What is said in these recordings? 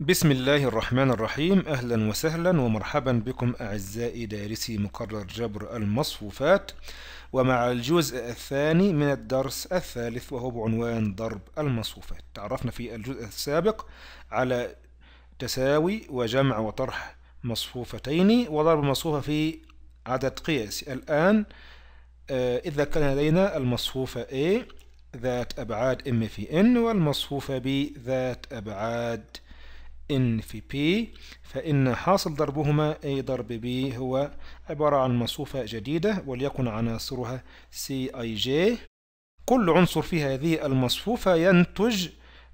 بسم الله الرحمن الرحيم أهلا وسهلا ومرحبا بكم أعزائي دارسي مقرر جبر المصفوفات ومع الجزء الثاني من الدرس الثالث وهو بعنوان ضرب المصفوفات تعرفنا في الجزء السابق على تساوي وجمع وطرح مصفوفتين وضرب المصفوفة في عدد قياسي الآن إذا كان لدينا المصفوفة A ذات أبعاد M في N والمصفوفة B ذات أبعاد N في P فإن حاصل ضربهما A ضرب B هو عبارة عن مصفوفة جديدة وليكن عناصرها CIJ كل عنصر في هذه المصفوفة ينتج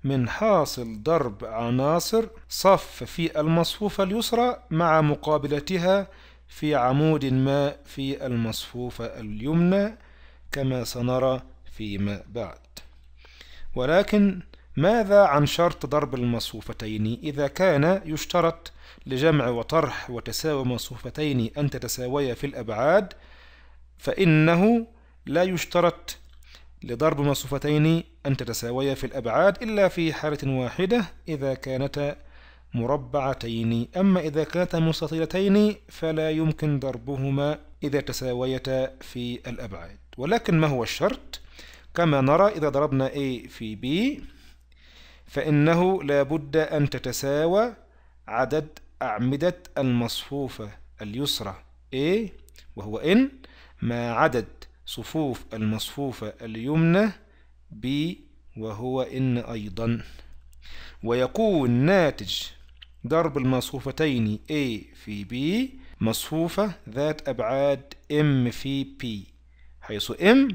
من حاصل ضرب عناصر صف في المصفوفة اليسرى مع مقابلتها في عمود ما في المصفوفة اليمنى كما سنرى فيما بعد ولكن ماذا عن شرط ضرب المصفوفتين إذا كان يشترط لجمع وطرح وتساوي مصفوفتين أن تتساويا في الأبعاد فإنه لا يشترط لضرب مصفوفتين أن تتساويا في الأبعاد إلا في حالة واحدة إذا كانتا مربعتين أما إذا كانتا مستطيلتين فلا يمكن ضربهما إذا تساويتا في الأبعاد ولكن ما هو الشرط؟ كما نرى إذا ضربنا A في B فإنه لابد أن تتساوى عدد أعمدة المصفوفة اليسرى A إيه؟ وهو N مع عدد صفوف المصفوفة اليمنى B وهو N أيضا ويكون ناتج ضرب المصفوفتين A في B مصفوفة ذات أبعاد M في P حيث M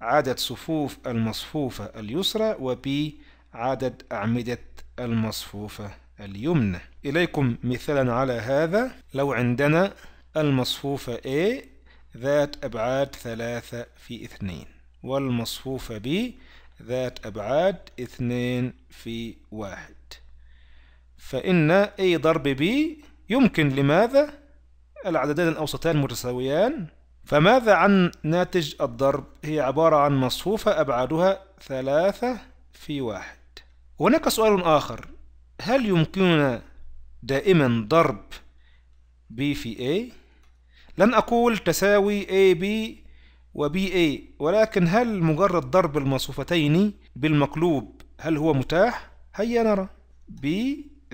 عدد صفوف المصفوفة اليسرى و P عدد أعمدة المصفوفة اليمنى إليكم مثالا على هذا لو عندنا المصفوفة A ذات أبعاد ثلاثة في اثنين والمصفوفة B ذات أبعاد اثنين في واحد فإن A ضرب B يمكن لماذا العددان الأوسطان متساويان فماذا عن ناتج الضرب هي عبارة عن مصفوفة أبعادها ثلاثة في واحد هناك سؤال آخر هل يمكننا دائما ضرب B في A؟ لن أقول تساوي AB و BA ولكن هل مجرد ضرب المصفوفتين بالمقلوب هل هو متاح؟ هيا نرى B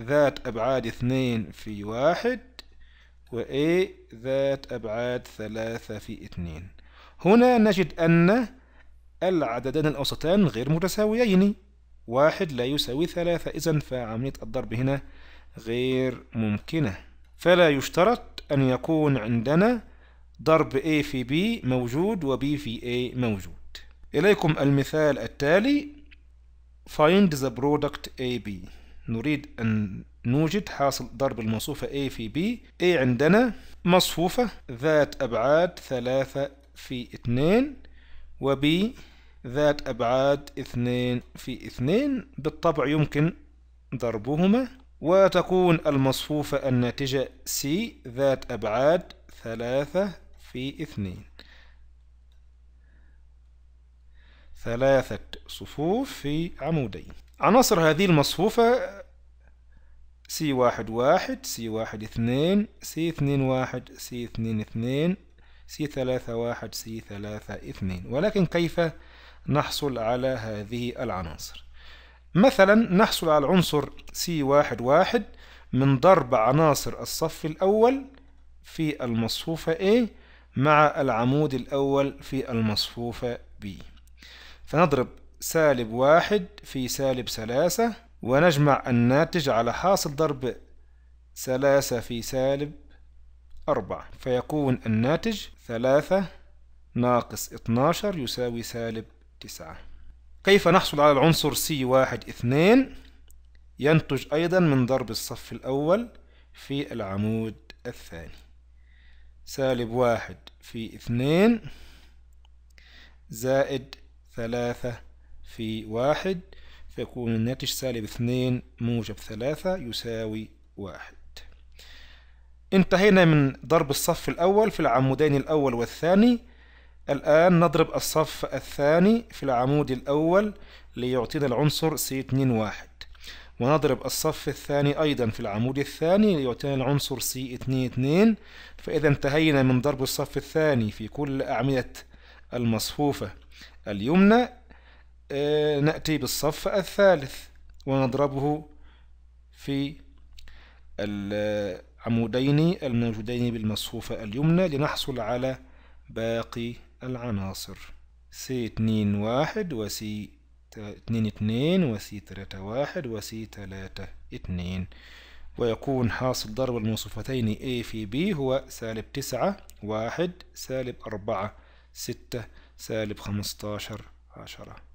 ذات أبعاد اثنين في واحد و A ذات أبعاد ثلاثة في اثنين هنا نجد أن العددان الأوسطان غير متساويين واحد لا يساوي ثلاثة إذا فعملية الضرب هنا غير ممكنة فلا يشترط أن يكون عندنا ضرب A في B موجود و B في A موجود إليكم المثال التالي find the product AB نريد أن نوجد حاصل ضرب الموصوفة A في B A عندنا مصفوفة ذات أبعاد ثلاثة في اثنين و B ذات أبعاد اثنين في اثنين بالطبع يمكن ضربهما وتكون المصفوفة الناتجة C ذات أبعاد ثلاثة في اثنين ثلاثة صفوف في عمودين عناصر هذه المصفوفة سي واحد واحد سي واحد اثنين سي اثنين واحد سي اثنين اثنين سي ثلاثة واحد سي ثلاثة اثنين ولكن كيف نحصل على هذه العناصر مثلا نحصل على العنصر C11 من ضرب عناصر الصف الأول في المصفوفة A مع العمود الأول في المصفوفة B فنضرب سالب واحد في سالب ثلاثة ونجمع الناتج على حاصل ضرب ثلاثة في سالب أربعة فيكون الناتج ثلاثة ناقص اتناشر يساوي سالب تسعة كيف نحصل على العنصر سي واحد اثنين ينتج أيضا من ضرب الصف الأول في العمود الثاني سالب واحد في اثنين زائد ثلاثة في واحد فيكون الناتج سالب اثنين موجب ثلاثة يساوي واحد انتهينا من ضرب الصف الأول في العمودين الأول والثاني الآن نضرب الصف الثاني في العمود الأول ليعطينا العنصر C2 واحد ونضرب الصف الثاني أيضا في العمود الثاني ليعطينا العنصر C22 فإذا انتهينا من ضرب الصف الثاني في كل أعمدة المصفوفة اليمنى آه، نأتي بالصف الثالث ونضربه في العمودين الموجودين بالمصفوفة اليمنى لنحصل على باقي العناصر c اتنين واحد وسي اتنين اتنين c تلاتة واحد c تلاتة اتنين ويكون حاصل ضرب الموصفتين A في B هو سالب تسعة واحد سالب أربعة ستة سالب خمستاشر عشرة